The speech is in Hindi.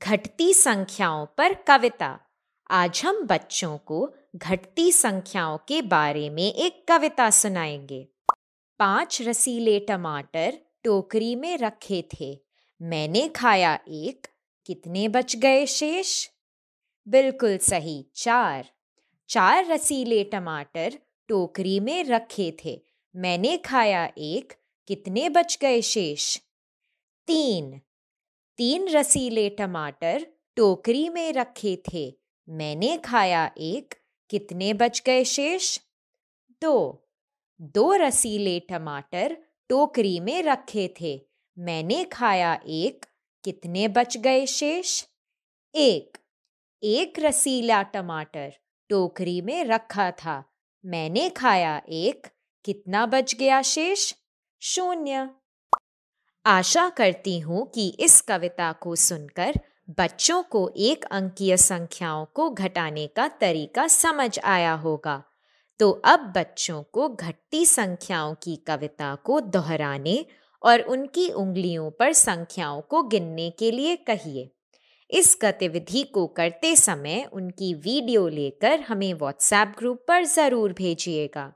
घटती संख्याओं पर कविता आज हम बच्चों को घटती संख्याओं के बारे में एक कविता सुनाएंगे पांच रसीले टमाटर टोकरी में रखे थे मैंने खाया एक कितने बच गए शेष बिल्कुल सही चार चार रसीले टमाटर टोकरी में रखे थे मैंने खाया एक कितने बच गए शेष तीन तीन रसीले टमाटर टोकरी में रखे थे मैंने खाया एक कितने बच गए शेष दो दो रसीले टमाटर टोकरी में रखे थे मैंने खाया एक कितने बच गए शेष एक एक रसीला टमाटर टोकरी में रखा था मैंने खाया एक कितना बच गया शेष शून्य आशा करती हूँ कि इस कविता को सुनकर बच्चों को एक अंकीय संख्याओं को घटाने का तरीका समझ आया होगा तो अब बच्चों को घटती संख्याओं की कविता को दोहराने और उनकी उंगलियों पर संख्याओं को गिनने के लिए कहिए इस गतिविधि को करते समय उनकी वीडियो लेकर हमें व्हाट्सएप ग्रुप पर ज़रूर भेजिएगा